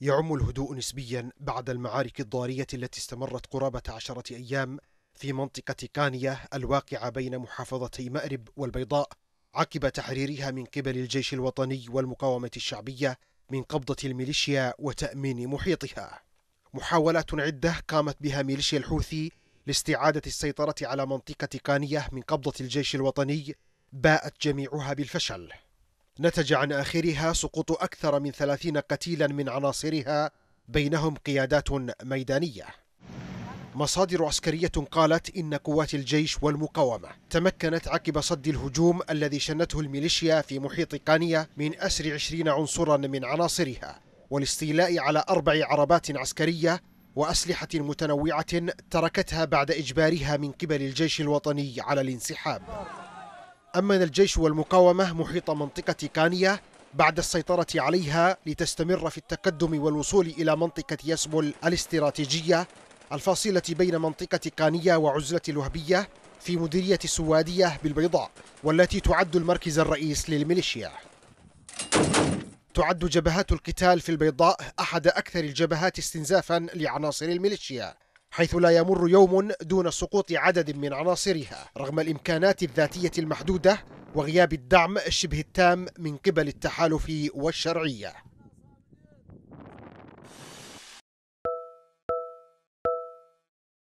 يعم الهدوء نسبيا بعد المعارك الضارية التي استمرت قرابة عشرة أيام في منطقة كانية الواقعة بين محافظتي مأرب والبيضاء عقب تحريرها من قبل الجيش الوطني والمقاومة الشعبية من قبضة الميليشيا وتأمين محيطها محاولات عدة قامت بها ميليشيا الحوثي لاستعادة السيطرة على منطقة كانية من قبضة الجيش الوطني باءت جميعها بالفشل نتج عن آخرها سقوط أكثر من ثلاثين قتيلا من عناصرها بينهم قيادات ميدانية مصادر عسكرية قالت إن قوات الجيش والمقاومة تمكنت عقب صد الهجوم الذي شنته الميليشيا في محيط قانية من أسر عشرين عنصرا من عناصرها والاستيلاء على أربع عربات عسكرية وأسلحة متنوعة تركتها بعد إجبارها من قبل الجيش الوطني على الانسحاب أمن الجيش والمقاومة محيط منطقة كانية بعد السيطرة عليها لتستمر في التقدم والوصول إلى منطقة يسبل الاستراتيجية الفاصلة بين منطقة كانية وعزلة الوهبية في مديرية السوادية بالبيضاء والتي تعد المركز الرئيس للميليشيا تعد جبهات القتال في البيضاء أحد أكثر الجبهات استنزافا لعناصر الميليشيا حيث لا يمر يوم دون سقوط عدد من عناصرها رغم الامكانات الذاتيه المحدوده وغياب الدعم الشبه التام من قبل التحالف والشرعيه